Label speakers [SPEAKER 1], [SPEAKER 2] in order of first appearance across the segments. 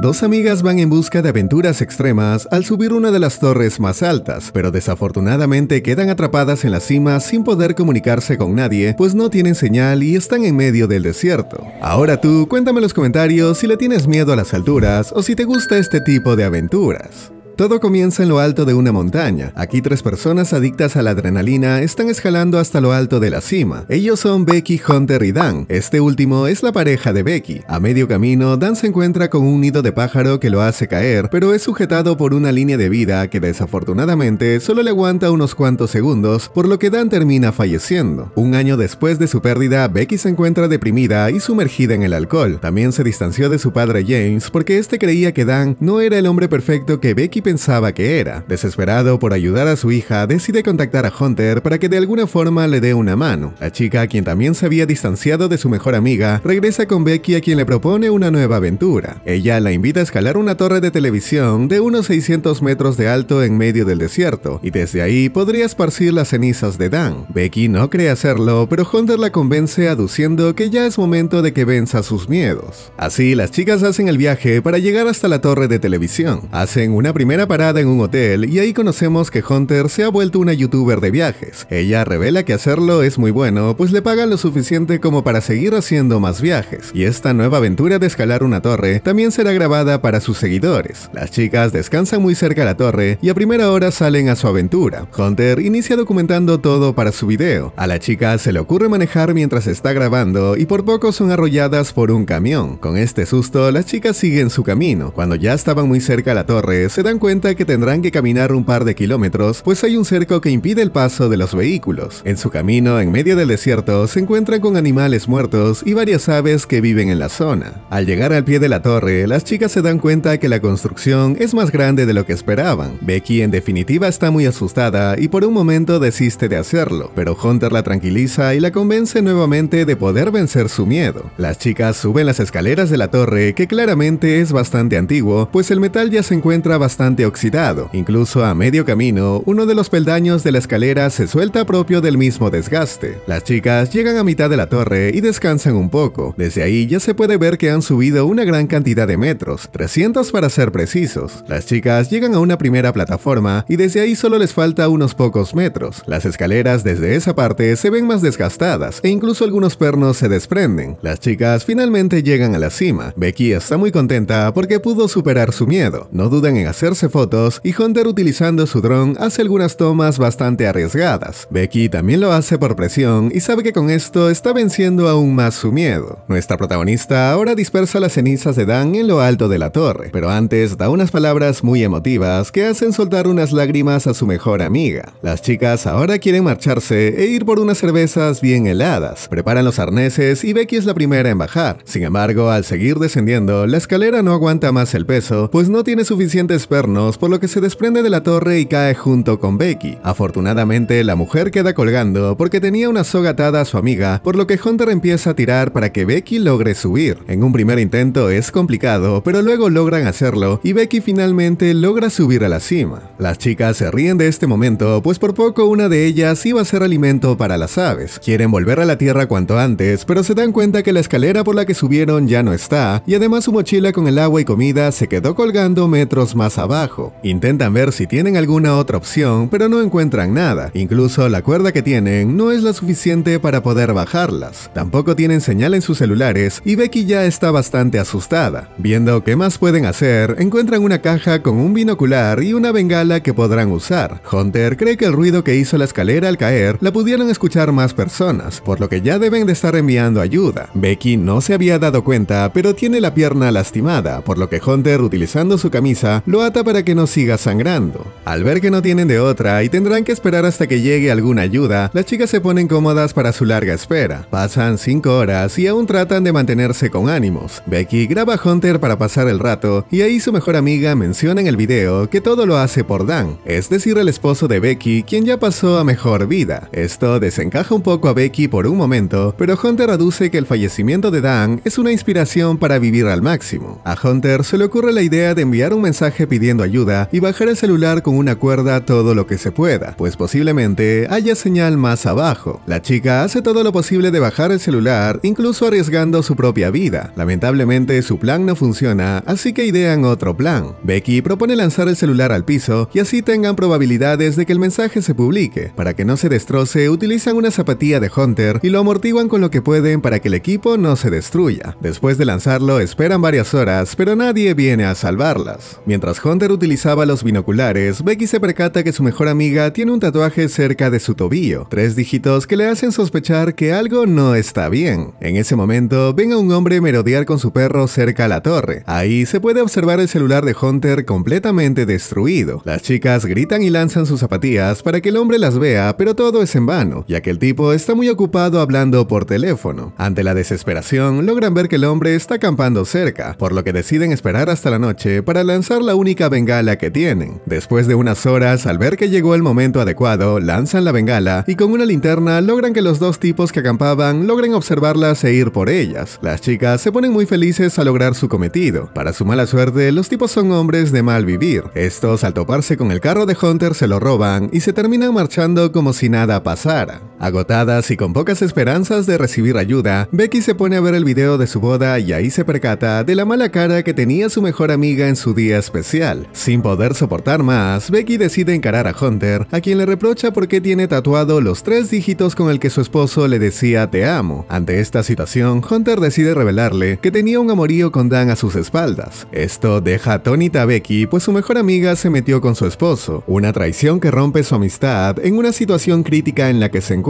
[SPEAKER 1] Dos amigas van en busca de aventuras extremas al subir una de las torres más altas, pero desafortunadamente quedan atrapadas en la cima sin poder comunicarse con nadie, pues no tienen señal y están en medio del desierto. Ahora tú, cuéntame en los comentarios si le tienes miedo a las alturas o si te gusta este tipo de aventuras. Todo comienza en lo alto de una montaña. Aquí tres personas adictas a la adrenalina están escalando hasta lo alto de la cima. Ellos son Becky, Hunter y Dan. Este último es la pareja de Becky. A medio camino, Dan se encuentra con un nido de pájaro que lo hace caer, pero es sujetado por una línea de vida que desafortunadamente solo le aguanta unos cuantos segundos, por lo que Dan termina falleciendo. Un año después de su pérdida, Becky se encuentra deprimida y sumergida en el alcohol. También se distanció de su padre James porque este creía que Dan no era el hombre perfecto que Becky pensaba que era. Desesperado por ayudar a su hija, decide contactar a Hunter para que de alguna forma le dé una mano. La chica, quien también se había distanciado de su mejor amiga, regresa con Becky a quien le propone una nueva aventura. Ella la invita a escalar una torre de televisión de unos 600 metros de alto en medio del desierto, y desde ahí podría esparcir las cenizas de Dan. Becky no cree hacerlo, pero Hunter la convence aduciendo que ya es momento de que venza sus miedos. Así, las chicas hacen el viaje para llegar hasta la torre de televisión. Hacen una primera parada en un hotel y ahí conocemos que Hunter se ha vuelto una youtuber de viajes. Ella revela que hacerlo es muy bueno, pues le pagan lo suficiente como para seguir haciendo más viajes. Y esta nueva aventura de escalar una torre también será grabada para sus seguidores. Las chicas descansan muy cerca de la torre y a primera hora salen a su aventura. Hunter inicia documentando todo para su video. A la chica se le ocurre manejar mientras está grabando y por poco son arrolladas por un camión. Con este susto, las chicas siguen su camino. Cuando ya estaban muy cerca de la torre, se dan cuenta cuenta que tendrán que caminar un par de kilómetros, pues hay un cerco que impide el paso de los vehículos. En su camino, en medio del desierto, se encuentran con animales muertos y varias aves que viven en la zona. Al llegar al pie de la torre, las chicas se dan cuenta que la construcción es más grande de lo que esperaban. Becky en definitiva está muy asustada y por un momento desiste de hacerlo, pero Hunter la tranquiliza y la convence nuevamente de poder vencer su miedo. Las chicas suben las escaleras de la torre, que claramente es bastante antiguo, pues el metal ya se encuentra bastante oxidado. Incluso a medio camino, uno de los peldaños de la escalera se suelta propio del mismo desgaste. Las chicas llegan a mitad de la torre y descansan un poco. Desde ahí ya se puede ver que han subido una gran cantidad de metros, 300 para ser precisos. Las chicas llegan a una primera plataforma y desde ahí solo les falta unos pocos metros. Las escaleras desde esa parte se ven más desgastadas e incluso algunos pernos se desprenden. Las chicas finalmente llegan a la cima. Becky está muy contenta porque pudo superar su miedo. No duden en hacerse fotos y Hunter utilizando su dron hace algunas tomas bastante arriesgadas. Becky también lo hace por presión y sabe que con esto está venciendo aún más su miedo. Nuestra protagonista ahora dispersa las cenizas de Dan en lo alto de la torre, pero antes da unas palabras muy emotivas que hacen soltar unas lágrimas a su mejor amiga. Las chicas ahora quieren marcharse e ir por unas cervezas bien heladas. Preparan los arneses y Becky es la primera en bajar. Sin embargo, al seguir descendiendo, la escalera no aguanta más el peso, pues no tiene suficientes perros por lo que se desprende de la torre y cae junto con Becky. Afortunadamente, la mujer queda colgando porque tenía una soga atada a su amiga, por lo que Hunter empieza a tirar para que Becky logre subir. En un primer intento es complicado, pero luego logran hacerlo y Becky finalmente logra subir a la cima. Las chicas se ríen de este momento, pues por poco una de ellas iba a ser alimento para las aves. Quieren volver a la tierra cuanto antes, pero se dan cuenta que la escalera por la que subieron ya no está, y además su mochila con el agua y comida se quedó colgando metros más abajo Intentan ver si tienen alguna otra opción, pero no encuentran nada. Incluso la cuerda que tienen no es la suficiente para poder bajarlas. Tampoco tienen señal en sus celulares y Becky ya está bastante asustada. Viendo qué más pueden hacer, encuentran una caja con un binocular y una bengala que podrán usar. Hunter cree que el ruido que hizo la escalera al caer la pudieron escuchar más personas, por lo que ya deben de estar enviando ayuda. Becky no se había dado cuenta, pero tiene la pierna lastimada, por lo que Hunter utilizando su camisa lo ata para que no siga sangrando. Al ver que no tienen de otra y tendrán que esperar hasta que llegue alguna ayuda, las chicas se ponen cómodas para su larga espera. Pasan 5 horas y aún tratan de mantenerse con ánimos. Becky graba a Hunter para pasar el rato y ahí su mejor amiga menciona en el video que todo lo hace por Dan, es decir, el esposo de Becky, quien ya pasó a mejor vida. Esto desencaja un poco a Becky por un momento, pero Hunter aduce que el fallecimiento de Dan es una inspiración para vivir al máximo. A Hunter se le ocurre la idea de enviar un mensaje pidiendo ayuda y bajar el celular con una cuerda todo lo que se pueda, pues posiblemente haya señal más abajo. La chica hace todo lo posible de bajar el celular, incluso arriesgando su propia vida. Lamentablemente su plan no funciona, así que idean otro plan. Becky propone lanzar el celular al piso y así tengan probabilidades de que el mensaje se publique. Para que no se destroce, utilizan una zapatilla de Hunter y lo amortiguan con lo que pueden para que el equipo no se destruya. Después de lanzarlo, esperan varias horas, pero nadie viene a salvarlas. Mientras Hunter utilizaba los binoculares, Becky se percata que su mejor amiga tiene un tatuaje cerca de su tobillo, tres dígitos que le hacen sospechar que algo no está bien. En ese momento, ven a un hombre merodear con su perro cerca a la torre. Ahí se puede observar el celular de Hunter completamente destruido. Las chicas gritan y lanzan sus zapatillas para que el hombre las vea, pero todo es en vano, ya que el tipo está muy ocupado hablando por teléfono. Ante la desesperación, logran ver que el hombre está acampando cerca, por lo que deciden esperar hasta la noche para lanzar la única bengala que tienen. Después de unas horas, al ver que llegó el momento adecuado, lanzan la bengala y con una linterna logran que los dos tipos que acampaban logren observarlas e ir por ellas. Las chicas se ponen muy felices al lograr su cometido. Para su mala suerte, los tipos son hombres de mal vivir. Estos, al toparse con el carro de Hunter, se lo roban y se terminan marchando como si nada pasara. Agotadas y con pocas esperanzas de recibir ayuda, Becky se pone a ver el video de su boda y ahí se percata de la mala cara que tenía su mejor amiga en su día especial. Sin poder soportar más, Becky decide encarar a Hunter, a quien le reprocha porque tiene tatuado los tres dígitos con el que su esposo le decía te amo. Ante esta situación, Hunter decide revelarle que tenía un amorío con Dan a sus espaldas. Esto deja atónita a Becky, pues su mejor amiga se metió con su esposo, una traición que rompe su amistad en una situación crítica en la que se encuentra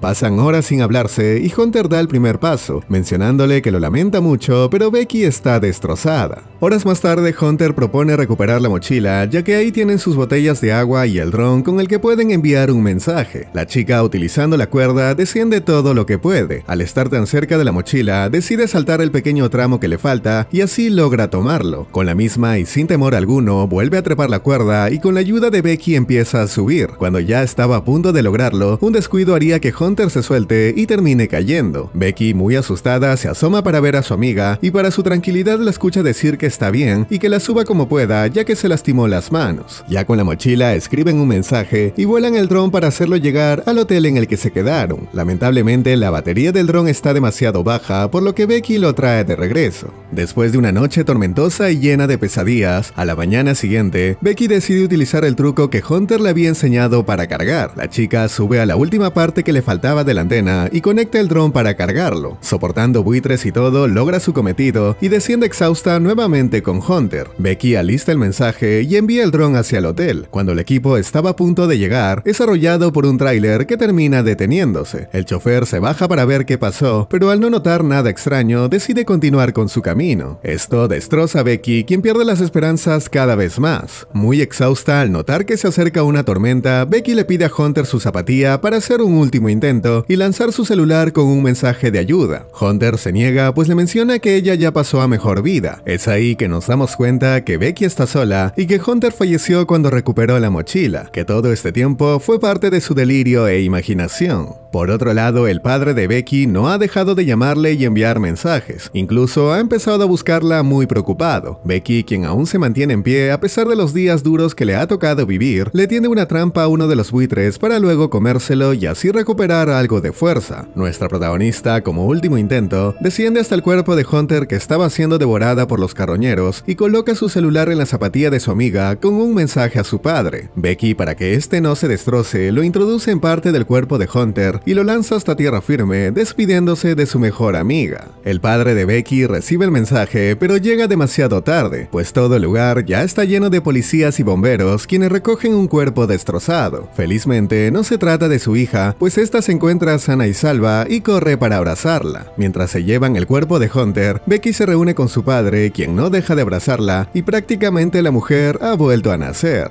[SPEAKER 1] Pasan horas sin hablarse y Hunter da el primer paso, mencionándole que lo lamenta mucho, pero Becky está destrozada. Horas más tarde, Hunter propone recuperar la mochila, ya que ahí tienen sus botellas de agua y el dron con el que pueden enviar un mensaje. La chica, utilizando la cuerda, desciende todo lo que puede. Al estar tan cerca de la mochila, decide saltar el pequeño tramo que le falta y así logra tomarlo. Con la misma y sin temor alguno, vuelve a trepar la cuerda y con la ayuda de Becky empieza a subir. Cuando ya estaba a punto de lograrlo, un descuido que Hunter se suelte y termine cayendo. Becky, muy asustada, se asoma para ver a su amiga y para su tranquilidad la escucha decir que está bien y que la suba como pueda ya que se lastimó las manos. Ya con la mochila escriben un mensaje y vuelan el dron para hacerlo llegar al hotel en el que se quedaron. Lamentablemente la batería del dron está demasiado baja por lo que Becky lo trae de regreso. Después de una noche tormentosa y llena de pesadillas, a la mañana siguiente, Becky decide utilizar el truco que Hunter le había enseñado para cargar. La chica sube a la última parte que le faltaba de la antena y conecta el dron para cargarlo. Soportando buitres y todo, logra su cometido y desciende exhausta nuevamente con Hunter. Becky alista el mensaje y envía el dron hacia el hotel. Cuando el equipo estaba a punto de llegar, es arrollado por un tráiler que termina deteniéndose. El chofer se baja para ver qué pasó, pero al no notar nada extraño, decide continuar con su camino. Esto destroza a Becky, quien pierde las esperanzas cada vez más. Muy exhausta al notar que se acerca una tormenta, Becky le pide a Hunter su zapatilla para hacer un último intento y lanzar su celular con un mensaje de ayuda. Hunter se niega pues le menciona que ella ya pasó a mejor vida. Es ahí que nos damos cuenta que Becky está sola y que Hunter falleció cuando recuperó la mochila, que todo este tiempo fue parte de su delirio e imaginación. Por otro lado, el padre de Becky no ha dejado de llamarle y enviar mensajes, incluso ha empezado a buscarla muy preocupado. Becky, quien aún se mantiene en pie a pesar de los días duros que le ha tocado vivir, le tiene una trampa a uno de los buitres para luego comérselo y así recuperar algo de fuerza. Nuestra protagonista, como último intento, desciende hasta el cuerpo de Hunter que estaba siendo devorada por los carroñeros y coloca su celular en la zapatilla de su amiga con un mensaje a su padre. Becky, para que este no se destroce, lo introduce en parte del cuerpo de Hunter y lo lanza hasta tierra firme, despidiéndose de su mejor amiga. El padre de Becky recibe el mensaje, pero llega demasiado tarde, pues todo el lugar ya está lleno de policías y bomberos quienes recogen un cuerpo destrozado. Felizmente, no se trata de su hija, pues esta se encuentra sana y salva y corre para abrazarla. Mientras se llevan el cuerpo de Hunter, Becky se reúne con su padre, quien no deja de abrazarla y prácticamente la mujer ha vuelto a nacer.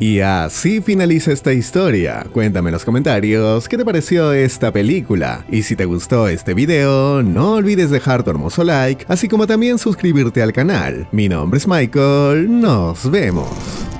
[SPEAKER 1] Y así finaliza esta historia. Cuéntame en los comentarios qué te pareció esta película. Y si te gustó este video, no olvides dejar tu hermoso like, así como también suscribirte al canal. Mi nombre es Michael, nos vemos.